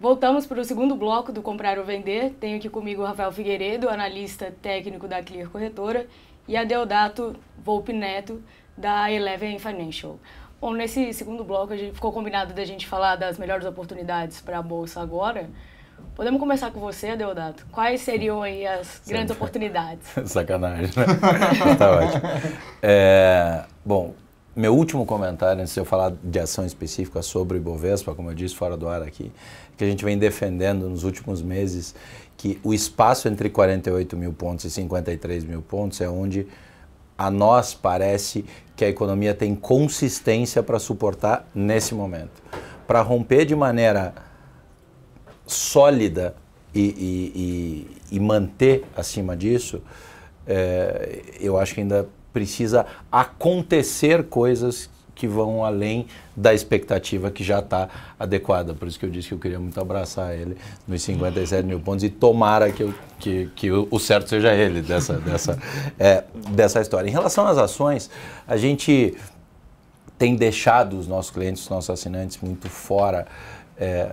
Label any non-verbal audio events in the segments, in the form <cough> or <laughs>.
Voltamos para o segundo bloco do Comprar ou Vender. Tenho aqui comigo o Rafael Figueiredo, analista técnico da Clear Corretora, e a Deodato Volpe Neto, da Eleven Financial. Bom, nesse segundo bloco, a gente ficou combinado da gente falar das melhores oportunidades para a Bolsa agora. Podemos começar com você, Deodato. Quais seriam aí as grandes oportunidades? <laughs> Sacanagem, né? <laughs> tá ótimo. É, bom, meu último comentário, antes de eu falar de ação específica sobre o Ibovespa, como eu disse fora do ar aqui, é que a gente vem defendendo nos últimos meses, que o espaço entre 48 mil pontos e 53 mil pontos é onde a nós parece que a economia tem consistência para suportar nesse momento. Para romper de maneira sólida e, e, e, e manter acima disso, é, eu acho que ainda precisa acontecer coisas que vão além da expectativa que já está adequada. Por isso que eu disse que eu queria muito abraçar ele nos 57 mil pontos e tomara que, eu, que, que o certo seja ele dessa, dessa, <laughs> é, dessa história. Em relação às ações, a gente tem deixado os nossos clientes, os nossos assinantes muito fora é,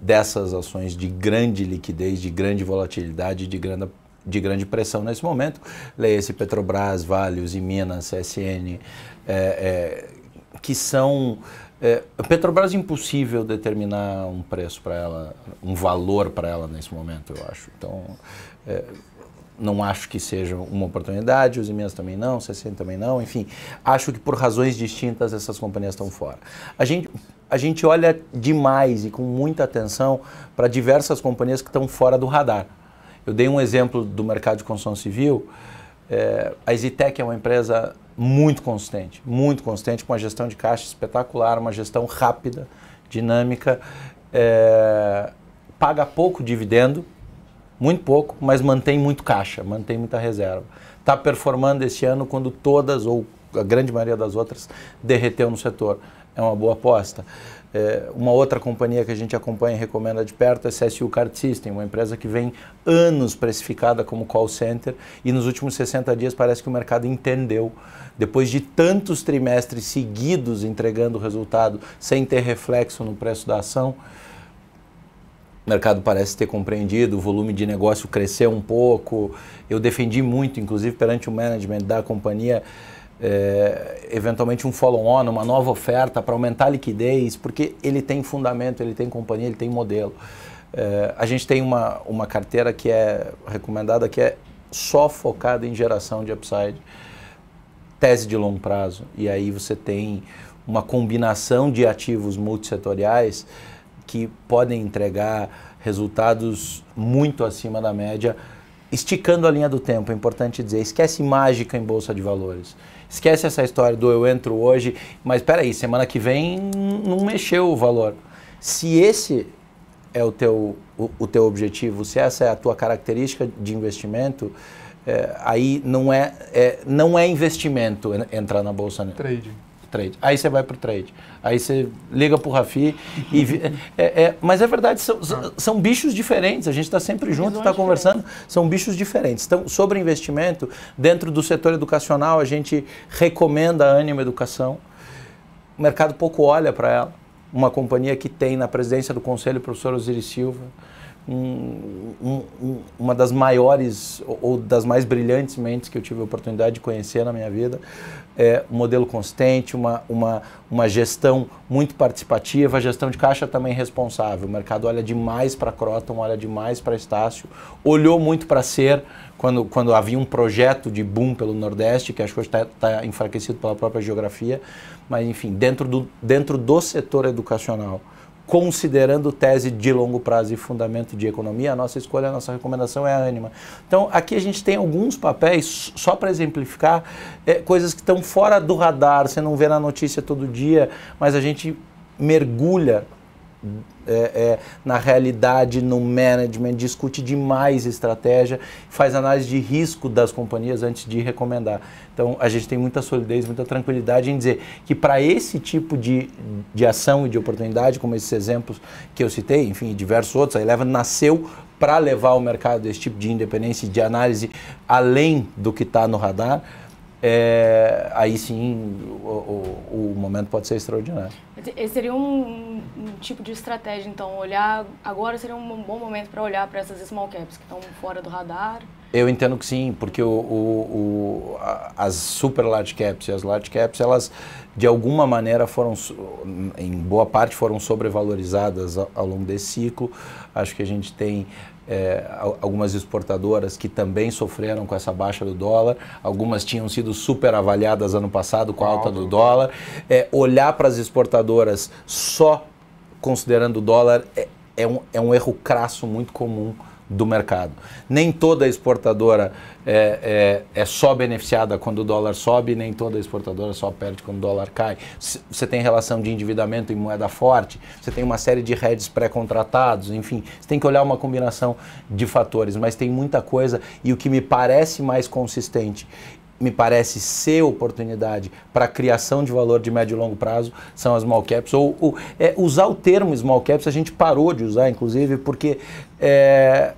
dessas ações de grande liquidez, de grande volatilidade, de grande, de grande pressão nesse momento, leia-se Petrobras, Valios e Minas, CSN, é, é, que são... É, Petrobras é impossível determinar um preço para ela, um valor para ela nesse momento, eu acho. Então, é, não acho que seja uma oportunidade, os imensos também não, o CSN também não, enfim. Acho que por razões distintas essas companhias estão fora. A gente, a gente olha demais e com muita atenção para diversas companhias que estão fora do radar. Eu dei um exemplo do mercado de construção civil. É, a Zitec é uma empresa muito consistente, muito consistente, com uma gestão de caixa espetacular, uma gestão rápida, dinâmica, é, paga pouco dividendo, muito pouco, mas mantém muito caixa, mantém muita reserva. Está performando este ano quando todas, ou a grande maioria das outras, derreteu no setor. É uma boa aposta. É, uma outra companhia que a gente acompanha e recomenda de perto é CSU Card System, uma empresa que vem anos precificada como call center e nos últimos 60 dias parece que o mercado entendeu. Depois de tantos trimestres seguidos entregando resultado sem ter reflexo no preço da ação, o mercado parece ter compreendido, o volume de negócio cresceu um pouco. Eu defendi muito, inclusive perante o management da companhia, é, eventualmente um follow-on, uma nova oferta para aumentar a liquidez, porque ele tem fundamento, ele tem companhia, ele tem modelo. É, a gente tem uma, uma carteira que é recomendada que é só focada em geração de upside, tese de longo prazo. E aí você tem uma combinação de ativos multissetoriais que podem entregar resultados muito acima da média esticando a linha do tempo, é importante dizer, esquece mágica em bolsa de valores. Esquece essa história do eu entro hoje, mas peraí, semana que vem não mexeu o valor. Se esse é o teu, o, o teu objetivo, se essa é a tua característica de investimento, é, aí não é, é, não é investimento entrar na bolsa. Né? Trading trade. Aí você vai para o trade. Aí você liga para o Rafi. E é, é, mas é verdade, são, são ah. bichos diferentes. A gente está sempre junto, está conversando. São bichos diferentes. Então, sobre investimento, dentro do setor educacional, a gente recomenda a Anima Educação. O mercado pouco olha para ela. Uma companhia que tem na presidência do conselho o professor Osiris Silva um, um, uma das maiores ou das mais brilhantes mentes que eu tive a oportunidade de conhecer na minha vida. É, um modelo consistente, uma, uma, uma gestão muito participativa, gestão de caixa também responsável. O mercado olha demais para Croton, olha demais para Estácio, olhou muito para Ser, quando, quando havia um projeto de boom pelo Nordeste, que acho que hoje está tá enfraquecido pela própria geografia, mas enfim, dentro do, dentro do setor educacional considerando tese de longo prazo e fundamento de economia, a nossa escolha, a nossa recomendação é a ânima. Então, aqui a gente tem alguns papéis, só para exemplificar, é, coisas que estão fora do radar, você não vê na notícia todo dia, mas a gente mergulha é, é, na realidade, no management, discute demais estratégia, faz análise de risco das companhias antes de recomendar. Então, a gente tem muita solidez, muita tranquilidade em dizer que para esse tipo de, de ação e de oportunidade, como esses exemplos que eu citei, enfim, diversos outros, a eleva nasceu para levar ao mercado esse tipo de independência e de análise além do que está no radar é, aí sim o, o, o, momento pode ser extraordinário. Esse seria um, um, tipo de estratégia, então, olhar agora seria um bom momento para olhar para essas small caps que estão fora do radar? Eu entendo que sim, porque o, o as super large caps e as large caps, elas de alguma maneira foram, em boa parte, foram sobrevalorizadas ao, ao longo desse ciclo. Acho que a gente tem é, algumas exportadoras que também sofreram com essa baixa do dólar, algumas tinham sido super avaliadas ano passado com a alta do dólar. É, olhar para as exportadoras só considerando o dólar é, é, um, é um erro crasso muito comum do mercado. Nem toda exportadora é, é, é, só beneficiada quando o dólar sobe, nem toda exportadora só perde quando o dólar cai. você tem relação de endividamento em moeda forte, você tem uma série de redes pré-contratados, enfim, você tem que olhar uma combinação de fatores, mas tem muita coisa e o que me parece mais consistente me parece ser oportunidade para criação de valor de médio e longo prazo são as small caps. Ou, ou é, usar o termo small caps a gente parou de usar, inclusive, porque é,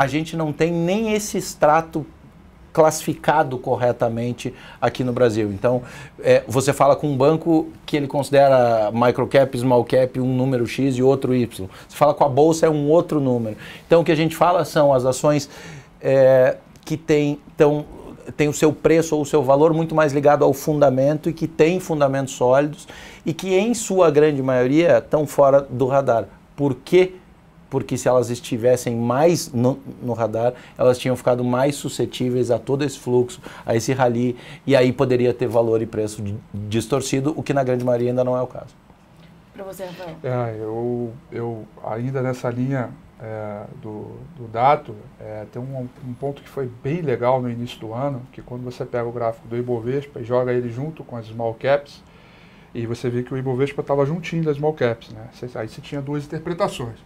a gente não tem nem esse extrato classificado corretamente aqui no Brasil. Então, é, você fala com um banco que ele considera microcap, small cap, um número X e outro Y. Você fala com a bolsa, é um outro número. Então, o que a gente fala são as ações é, que têm, tão, tem o seu preço ou o seu valor muito mais ligado ao fundamento e que tem fundamentos sólidos e que, em sua grande maioria, estão fora do radar. Por que porque se elas estivessem mais no, no, radar, elas tinham ficado mais suscetíveis a todo esse fluxo, a esse rally, e aí poderia ter valor e preço distorcido, o que na grande maioria ainda não é o caso. Para você, Rafael. É, eu, eu ainda nessa linha é, do, do, Dato, é, tem um, um, ponto que foi bem legal no início do ano, que quando você pega o gráfico do Ibovespa e joga ele junto com as small caps, e você vê que o Ibovespa estava juntinho das small caps, né? Aí você tinha duas interpretações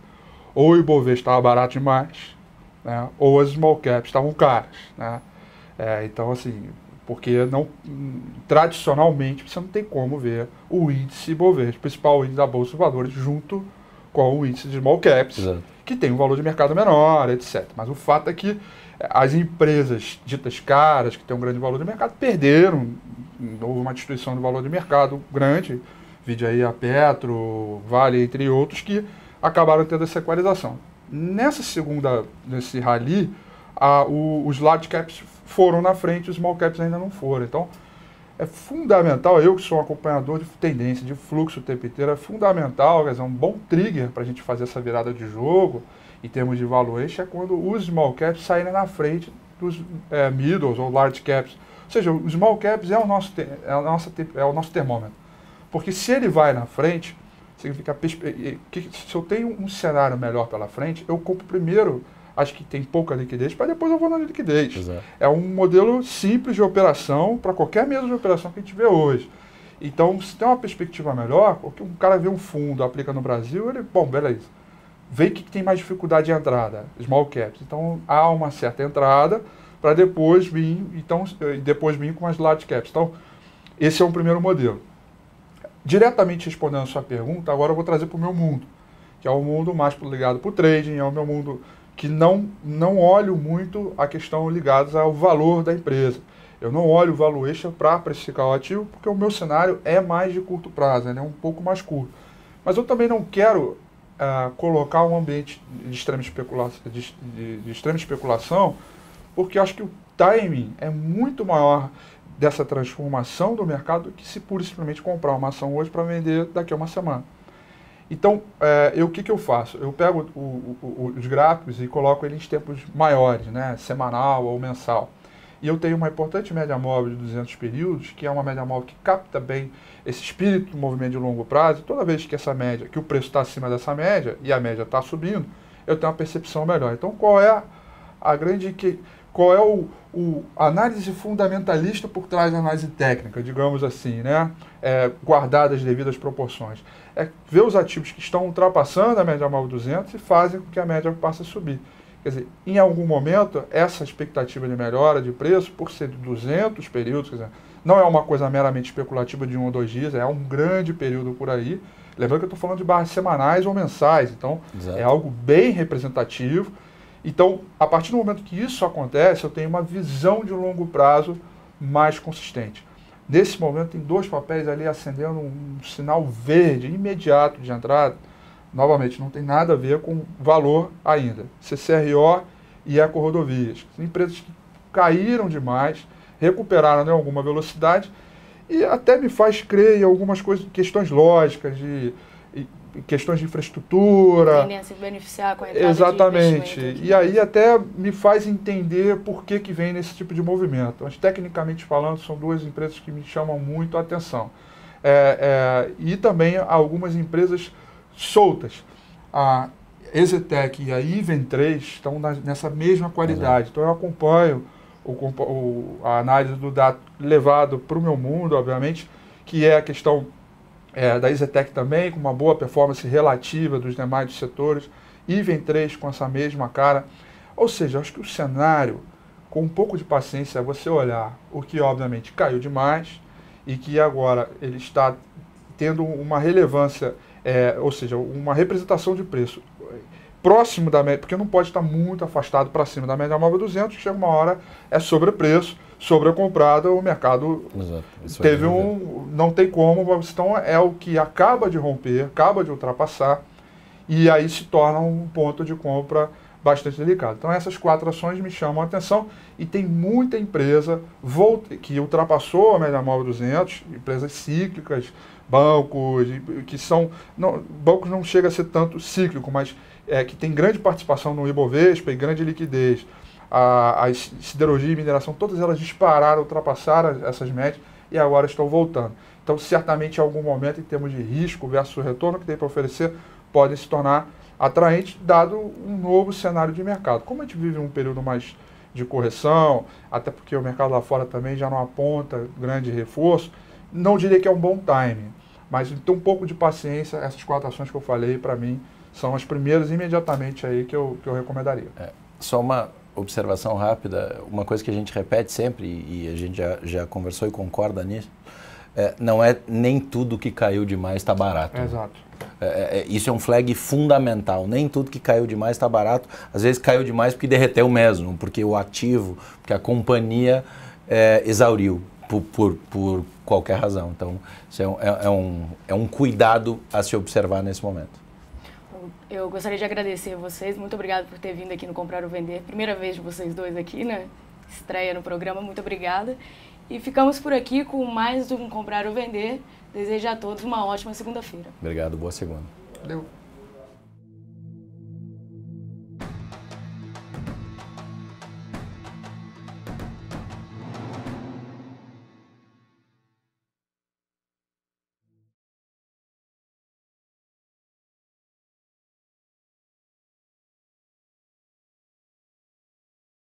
ou o Ibovespa estava barato demais, né, ou as small caps estavam caras. Né? É, então, assim, porque não tradicionalmente você não tem como ver o índice Ibovespa, o principal índice da Bolsa de Valores, junto com o índice de small caps, Exato. que tem um valor de mercado menor, etc. Mas o fato é que é, as empresas ditas caras, que têm um grande valor de mercado, perderam, houve uma destruição do valor de mercado grande, vide aí a Petro, Vale, entre outros, que acabaram tendo essa equalização. Nessa segunda, nesse rally, a, o, os large caps foram na frente, os small caps ainda não foram. Então, é fundamental, eu que sou um acompanhador de tendência, de fluxo o tempo inteiro, é fundamental, quer dizer, é um bom trigger para a gente fazer essa virada de jogo, em termos de valuation, é quando os small caps saírem na frente dos é, middles ou large caps. Ou seja, os small caps é o nosso, é o nosso, é o nosso termômetro. Porque se ele vai na frente, Significa, que se eu tenho um cenário melhor pela frente, eu compro primeiro as que tem pouca liquidez, para depois eu vou na liquidez. É. é um modelo simples de operação para qualquer mesa de operação que a gente vê hoje. Então, se tem uma perspectiva melhor, o que um cara vê um fundo, aplica no Brasil, ele, bom, beleza. Vê que tem mais dificuldade de entrada, small caps. Então, há uma certa entrada para depois vir, então, depois vir com as large caps. Então, esse é um primeiro modelo diretamente respondendo a sua pergunta, agora eu vou trazer para o meu mundo, que é o um mundo mais ligado para o trading, é o meu mundo que não, não olho muito a questão ligada ao valor da empresa. Eu não olho o extra para precificar o ativo, porque o meu cenário é mais de curto prazo, é né? um pouco mais curto. Mas eu também não quero uh, colocar um ambiente de extrema, especula de, de, de extrema especulação, porque acho que o timing é muito maior dessa transformação do mercado que se pura e simplesmente comprar uma ação hoje para vender daqui a uma semana. Então, é, eu, o que, que eu faço? Eu pego o, o, os gráficos e coloco eles em tempos maiores, né? semanal ou mensal. E eu tenho uma importante média móvel de 200 períodos, que é uma média móvel que capta bem esse espírito do movimento de longo prazo. Toda vez que essa média, que o preço está acima dessa média e a média está subindo, eu tenho uma percepção melhor. Então, qual é a grande que qual é o, o análise fundamentalista por trás da análise técnica, digamos assim, né? É, guardadas as devidas proporções. É ver os ativos que estão ultrapassando a média móvel 200 e fazem com que a média passe a subir. Quer dizer, em algum momento, essa expectativa de melhora de preço, por ser de 200 períodos, quer dizer, não é uma coisa meramente especulativa de um ou dois dias, é um grande período por aí. Lembrando que eu estou falando de barras semanais ou mensais, então Exato. é algo bem representativo então, a partir do momento que isso acontece, eu tenho uma visão de longo prazo mais consistente. Nesse momento, tem dois papéis ali acendendo um sinal verde imediato de entrada. Novamente, não tem nada a ver com valor ainda. CCRO e Eco-Rodovias. Empresas que caíram demais, recuperaram né, em alguma velocidade e até me faz crer em algumas coisas, questões lógicas de questões de infraestrutura. Tendem a se beneficiar com a Exatamente. De e aí até me faz entender por que, que vem nesse tipo de movimento. Mas, tecnicamente falando, são duas empresas que me chamam muito a atenção. É, é, e também algumas empresas soltas. A Exetec e a Iven 3 estão na, nessa mesma qualidade. Exato. Então eu acompanho o, o, a análise do dado levado para o meu mundo, obviamente, que é a questão é, da Isetec também, com uma boa performance relativa dos demais setores, IVEN 3 com essa mesma cara. Ou seja, acho que o cenário, com um pouco de paciência, é você olhar o que obviamente caiu demais e que agora ele está tendo uma relevância, é, ou seja, uma representação de preço próximo da média, porque não pode estar muito afastado para cima da média móvel 200, chega uma hora, é sobrepreço, sobrecomprada, o mercado Exato, é teve um. Não tem como, então é o que acaba de romper, acaba de ultrapassar, e aí se torna um ponto de compra bastante delicado. Então essas quatro ações me chamam a atenção e tem muita empresa que ultrapassou a média móvel 200, empresas cíclicas, bancos que são não, bancos não chega a ser tanto cíclico, mas é, que tem grande participação no IBOVESPA e grande liquidez a, a siderurgia e mineração, todas elas dispararam, ultrapassaram essas médias e agora estão voltando. Então, certamente, em algum momento, em termos de risco versus retorno que tem para oferecer, podem se tornar atraentes, dado um novo cenário de mercado. Como a gente vive um período mais de correção, até porque o mercado lá fora também já não aponta grande reforço, não diria que é um bom time, mas então um pouco de paciência, essas quatro ações que eu falei, para mim, são as primeiras imediatamente aí que eu, que eu recomendaria. É, só uma observação rápida, uma coisa que a gente repete sempre, e a gente já, já conversou e concorda nisso, é, não é nem tudo que caiu demais está barato. Né? Exato. É, é, é, isso é um flag fundamental. Nem tudo que caiu demais está barato. Às vezes caiu demais porque derreteu mesmo, porque o ativo, porque a companhia é, exauriu por, por, por, qualquer razão. Então, isso é um, é, é um cuidado a se observar nesse momento. Eu gostaria de agradecer a vocês. Muito obrigada por ter vindo aqui no Comprar ou Vender. Primeira vez de vocês dois aqui, né? Estreia no programa. Muito obrigada. E ficamos por aqui com mais um Comprar ou Vender. Desejo a todos uma ótima segunda-feira. Obrigado. Boa segunda. Valeu.